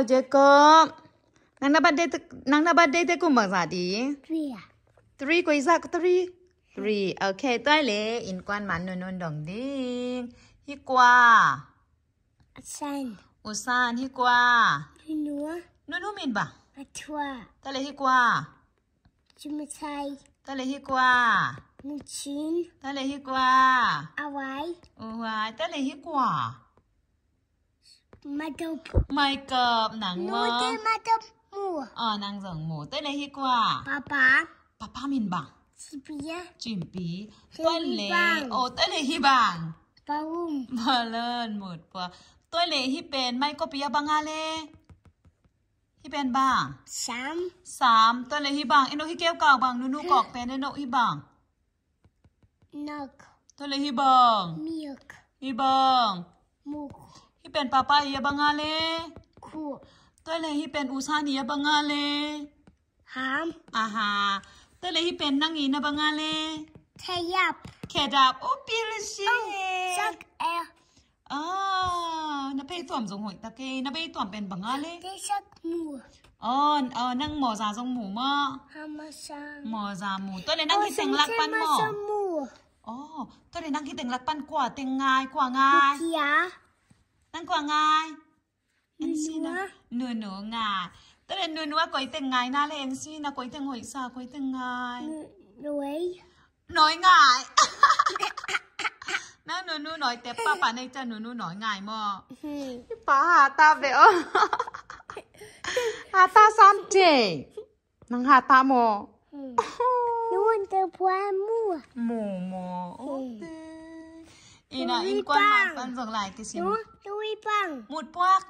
Hello Jacob. Nang na birthday nang na birthday te kum bang sa di? Three, ah. three 3 ko isa three. 3. Okay, toi le in quan man non non dong ding. Hi qua. San. Usan hi qua. Nua. Ah. Nunu min ba? Atua. Ta le hi qua. Chumatai. Ta le hi qua. Muchin. Ta le hi qua. Awai. Awai ta le hi qua. มาจบไม่เกบหนังมนูง่มาจบหมูอ๋อ นางสองหมู ตัวเลยฮิกว่าป้าป้าป้าป้ามินบัง จิมปีจิมปีตัวเลกโอ้ตัวเลยฮิบังปาอุ้มบอเลินหมดปะตัวเลทฮิเป็นไม่ก็ปียบังอะไรฮิเป็นบ้างสามสามตัวเลยฮิบังเอ็นโนฮิเกลกอกบัง นูนูกอกเป็นเอ็นโนฮิบังนักตัวเลยฮิบังมิกฮิบังมุฮิเป็นป้าป้าเยบังอาเลคู่ตัวเลยฮิเป็นอุซานีเยบังอาเลฮามอ่าฮะตัวเลยฮิเป็นนังอีนะบังอาเลขยับขยับโอ้ปีลชีสักเออ่านับไปตัวมสงหอยตะเกนับไปตัวมเป็นบังอาเลได้ชักหมูอ๋อเออนั่งหมอซาทรงหมูมอฮามาซาหมอซาหมูตัวเลยนั่งที่เตงลักปันหมออ๋อตัวเลยนั่งที่เตงลักปันกว่าเตงไงง่ายกว่าง่ายเขีย nàng quả ngai em xin à nửa nửa ngà tức là nửa nửa quấy từng nà, na lên xin là quấy từng hồi xa quấy từng ngày nói nói ngài na nửa nửa nói tép ba bà này cha nửa nửa nói ngài mà ừ. bà hà ta về ô hà ta san chè nàng hà ta mò luôn cái bùa mua นะอินกวนมาฟันฝองหลายติสิมุดปวก